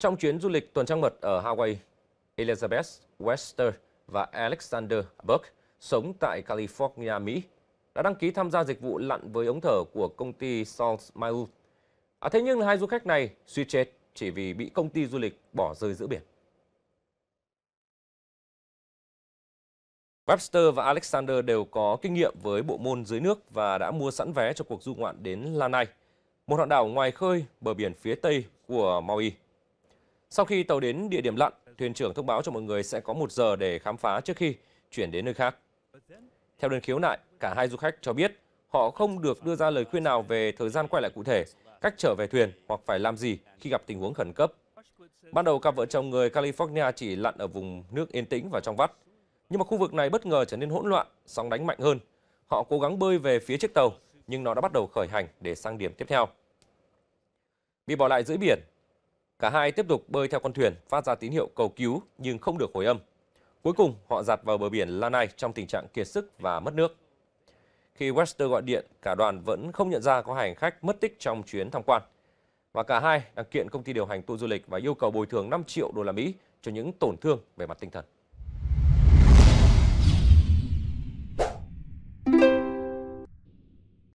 Trong chuyến du lịch tuần trăng mật ở Hawaii, Elizabeth Wester và Alexander Burke sống tại California, Mỹ đã đăng ký tham gia dịch vụ lặn với ống thở của công ty Salt Mile. À, thế nhưng hai du khách này suy chết chỉ vì bị công ty du lịch bỏ rơi giữa biển. Webster và Alexander đều có kinh nghiệm với bộ môn dưới nước và đã mua sẵn vé cho cuộc du ngoạn đến Lanai, một hòn đảo ngoài khơi bờ biển phía tây của Maui. Sau khi tàu đến địa điểm lặn, thuyền trưởng thông báo cho mọi người sẽ có một giờ để khám phá trước khi chuyển đến nơi khác. Theo đơn khiếu nại, cả hai du khách cho biết họ không được đưa ra lời khuyên nào về thời gian quay lại cụ thể, cách trở về thuyền hoặc phải làm gì khi gặp tình huống khẩn cấp. Ban đầu cặp vợ chồng người California chỉ lặn ở vùng nước yên tĩnh và trong vắt. Nhưng mà khu vực này bất ngờ trở nên hỗn loạn, sóng đánh mạnh hơn. Họ cố gắng bơi về phía chiếc tàu, nhưng nó đã bắt đầu khởi hành để sang điểm tiếp theo. Bị bỏ lại giữa biển, Cả hai tiếp tục bơi theo con thuyền, phát ra tín hiệu cầu cứu nhưng không được hồi âm. Cuối cùng, họ giặt vào bờ biển Lanai trong tình trạng kiệt sức và mất nước. Khi Wester gọi điện, cả đoàn vẫn không nhận ra có hành khách mất tích trong chuyến tham quan. Và cả hai đang kiện công ty điều hành tour du lịch và yêu cầu bồi thường 5 triệu đô la Mỹ cho những tổn thương về mặt tinh thần.